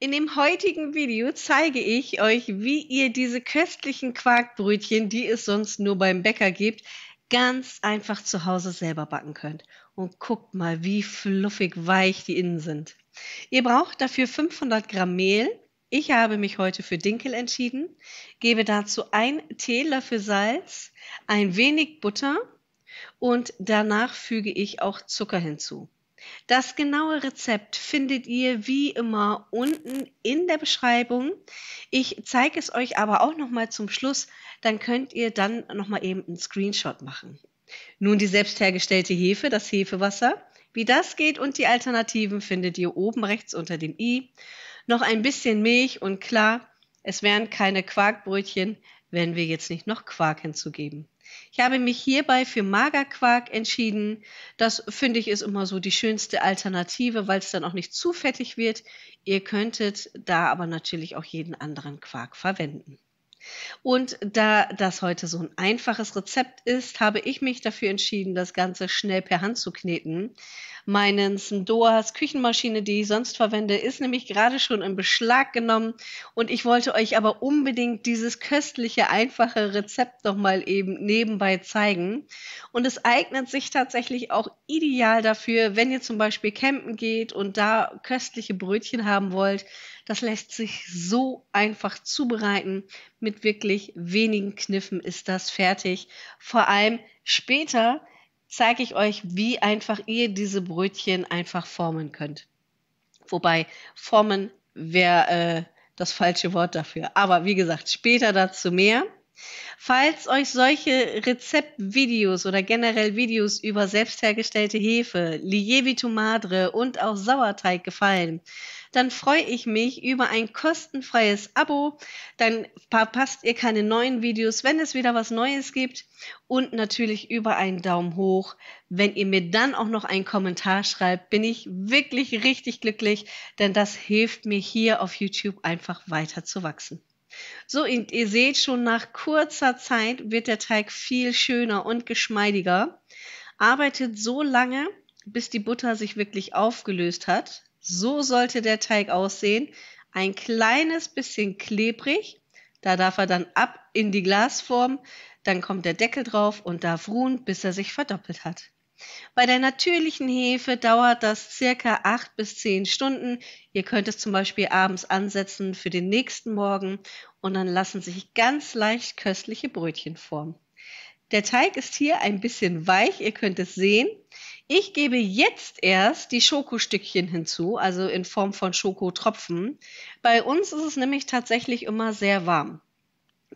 In dem heutigen Video zeige ich euch, wie ihr diese köstlichen Quarkbrötchen, die es sonst nur beim Bäcker gibt, ganz einfach zu Hause selber backen könnt. Und guckt mal, wie fluffig weich die innen sind. Ihr braucht dafür 500 Gramm Mehl. Ich habe mich heute für Dinkel entschieden. Gebe dazu ein Teelöffel Salz, ein wenig Butter und danach füge ich auch Zucker hinzu. Das genaue Rezept findet ihr wie immer unten in der Beschreibung. Ich zeige es euch aber auch nochmal zum Schluss, dann könnt ihr dann nochmal eben einen Screenshot machen. Nun die selbst hergestellte Hefe, das Hefewasser. Wie das geht und die Alternativen findet ihr oben rechts unter dem i. Noch ein bisschen Milch und klar, es wären keine Quarkbrötchen, wenn wir jetzt nicht noch Quark hinzugeben. Ich habe mich hierbei für Magerquark entschieden. Das finde ich ist immer so die schönste Alternative, weil es dann auch nicht zu fettig wird. Ihr könntet da aber natürlich auch jeden anderen Quark verwenden. Und da das heute so ein einfaches Rezept ist, habe ich mich dafür entschieden, das Ganze schnell per Hand zu kneten. Meine Doas Küchenmaschine, die ich sonst verwende, ist nämlich gerade schon in Beschlag genommen und ich wollte euch aber unbedingt dieses köstliche, einfache Rezept noch mal eben nebenbei zeigen. Und es eignet sich tatsächlich auch ideal dafür, wenn ihr zum Beispiel campen geht und da köstliche Brötchen haben wollt. Das lässt sich so einfach zubereiten. Mit wirklich wenigen Kniffen ist das fertig. Vor allem später zeige ich euch, wie einfach ihr diese Brötchen einfach formen könnt. Wobei formen wäre äh, das falsche Wort dafür. Aber wie gesagt, später dazu mehr. Falls euch solche Rezeptvideos oder generell Videos über selbst hergestellte Hefe, Lievito Madre und auch Sauerteig gefallen, dann freue ich mich über ein kostenfreies Abo. Dann verpasst ihr keine neuen Videos, wenn es wieder was Neues gibt. Und natürlich über einen Daumen hoch. Wenn ihr mir dann auch noch einen Kommentar schreibt, bin ich wirklich richtig glücklich, denn das hilft mir hier auf YouTube einfach weiter zu wachsen. So, ihr, seht schon, nach kurzer Zeit wird der Teig viel schöner und geschmeidiger. Arbeitet so lange, bis die Butter sich wirklich aufgelöst hat. So sollte der Teig aussehen. Ein kleines bisschen klebrig. Da darf er dann ab in die Glasform. Dann kommt der Deckel drauf und darf ruhen, bis er sich verdoppelt hat. Bei der natürlichen Hefe dauert das circa acht bis zehn Stunden. Ihr könnt es zum Beispiel abends ansetzen für den nächsten Morgen und dann lassen sich ganz leicht köstliche Brötchen formen. Der Teig ist hier ein bisschen weich, ihr könnt es sehen. Ich gebe jetzt erst die Schokostückchen hinzu, also in Form von Schokotropfen. Bei uns ist es nämlich tatsächlich immer sehr warm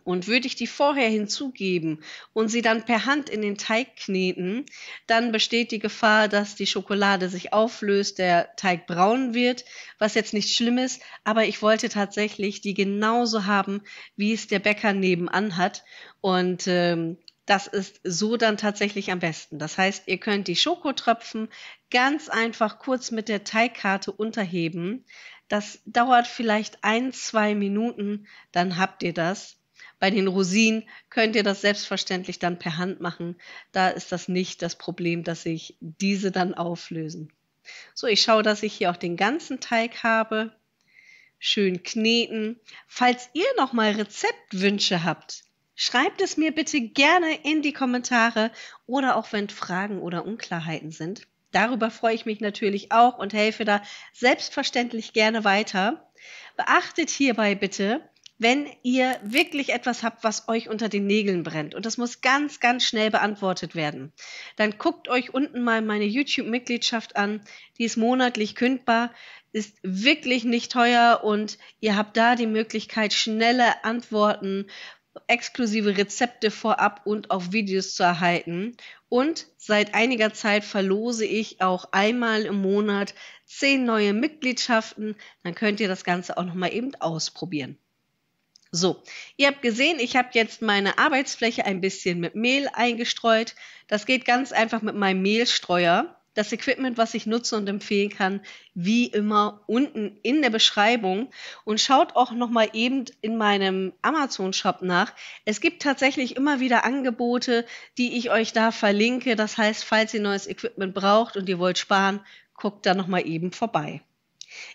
und würde ich die vorher hinzugeben und sie dann per Hand in den Teig kneten, dann besteht die Gefahr, dass die Schokolade sich auflöst, der Teig braun wird, was jetzt nicht schlimm ist, aber ich wollte tatsächlich die genauso haben, wie es der Bäcker nebenan hat und ähm, das ist so dann tatsächlich am besten. Das heißt, ihr könnt die Schokotröpfen ganz einfach kurz mit der Teigkarte unterheben. Das dauert vielleicht ein, zwei Minuten, dann habt ihr das. Bei den Rosinen könnt ihr das selbstverständlich dann per Hand machen. Da ist das nicht das Problem, dass sich diese dann auflösen. So, ich schaue, dass ich hier auch den ganzen Teig habe. Schön kneten. Falls ihr nochmal Rezeptwünsche habt, schreibt es mir bitte gerne in die Kommentare oder auch wenn Fragen oder Unklarheiten sind. Darüber freue ich mich natürlich auch und helfe da selbstverständlich gerne weiter. Beachtet hierbei bitte, wenn ihr wirklich etwas habt, was euch unter den Nägeln brennt und das muss ganz, ganz schnell beantwortet werden, dann guckt euch unten mal meine YouTube-Mitgliedschaft an. Die ist monatlich kündbar, ist wirklich nicht teuer und ihr habt da die Möglichkeit, schnelle Antworten, exklusive Rezepte vorab und auch Videos zu erhalten. Und seit einiger Zeit verlose ich auch einmal im Monat zehn neue Mitgliedschaften. Dann könnt ihr das Ganze auch nochmal eben ausprobieren. So, ihr habt gesehen, ich habe jetzt meine Arbeitsfläche ein bisschen mit Mehl eingestreut. Das geht ganz einfach mit meinem Mehlstreuer. Das Equipment, was ich nutze und empfehlen kann, wie immer unten in der Beschreibung. Und schaut auch nochmal eben in meinem Amazon-Shop nach. Es gibt tatsächlich immer wieder Angebote, die ich euch da verlinke. Das heißt, falls ihr neues Equipment braucht und ihr wollt sparen, guckt da nochmal eben vorbei.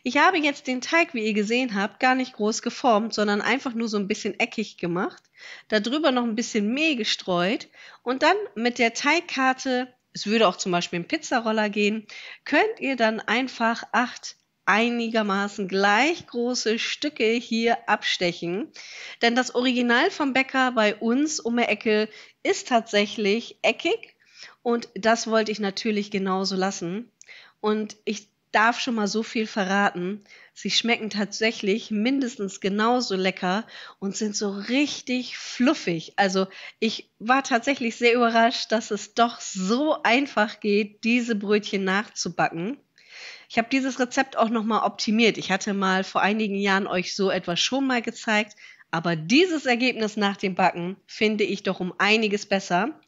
Ich habe jetzt den Teig, wie ihr gesehen habt, gar nicht groß geformt, sondern einfach nur so ein bisschen eckig gemacht, darüber noch ein bisschen Mehl gestreut und dann mit der Teigkarte, es würde auch zum Beispiel ein Pizzaroller gehen, könnt ihr dann einfach acht einigermaßen gleich große Stücke hier abstechen. Denn das Original vom Bäcker bei uns um die Ecke ist tatsächlich eckig und das wollte ich natürlich genauso lassen. Und ich darf schon mal so viel verraten. Sie schmecken tatsächlich mindestens genauso lecker und sind so richtig fluffig. Also ich war tatsächlich sehr überrascht, dass es doch so einfach geht, diese Brötchen nachzubacken. Ich habe dieses Rezept auch nochmal optimiert. Ich hatte mal vor einigen Jahren euch so etwas schon mal gezeigt, aber dieses Ergebnis nach dem Backen finde ich doch um einiges besser.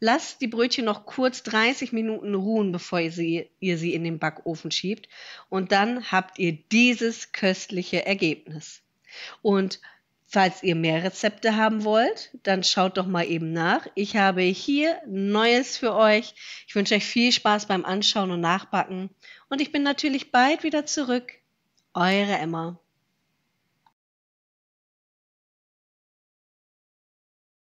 Lasst die Brötchen noch kurz 30 Minuten ruhen, bevor ihr sie, ihr sie in den Backofen schiebt. Und dann habt ihr dieses köstliche Ergebnis. Und falls ihr mehr Rezepte haben wollt, dann schaut doch mal eben nach. Ich habe hier Neues für euch. Ich wünsche euch viel Spaß beim Anschauen und Nachbacken. Und ich bin natürlich bald wieder zurück. Eure Emma.